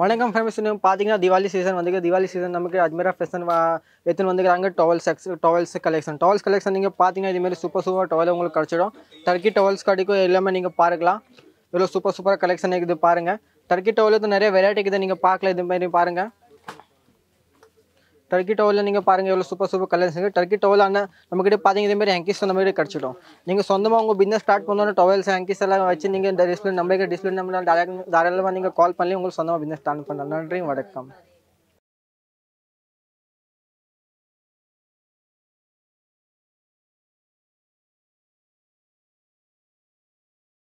வணக்கம் ஃபேமஸினு பாத்தீங்கன்னா दिवाली சீசன் வந்துகிட்ட दिवाली சீசன் வந்துகிட்ட अजमेरा ஃபேஷன் வந்து வந்துகறாங்க towel check towels collection towels கலெக்ஷன்ங்க பாத்தீங்க இந்த மாதிரி சூப்பர் சூப்பர் டவல் உங்களுக்கு கிடைச்சிரும் டர்க்கி டவல்ஸ் கார்டிகோ எல்லாமே நீங்க பார்க்கலாம் இதுல சூப்பர் சூப்பர் கலெக்ஷன் இருக்குது பாருங்க டர்க்கி டவலத்து நிறைய Variety இருக்குது நீங்க பார்க்கலாம் இந்த மாதிரி பாருங்க டர்க்கி டவலில் நீங்கள் பாருங்கள் எவ்வளோ சூப்பர் சூப்பர் கலர்ஸ் இருக்குது டர்க்கி டவல் ஆனால் நம்மக்கிட்ட மாதிரி இதேமாதிரி ஹேங்கிஸ் நம்மகிட்ட கிடச்சிடும் நீங்கள் சொந்தமாக உங்கள் பிஸ்னஸ் ஸ்டார்ட் பண்ணோன்னா டவல்ஸ் ஹேங்கிஸ் எல்லாம் வச்சு நீங்கள் இந்த டிஸ்பிளே நம்மளுக்கு டிஸ்பிளே நம்ம தாராளமாக நீங்கள் கால் பண்ணி உங்களுக்கு சொந்தமாக பிஸ்னஸ் ஸ்டார்ட் பண்ணலாம் நன்றி வணக்கம்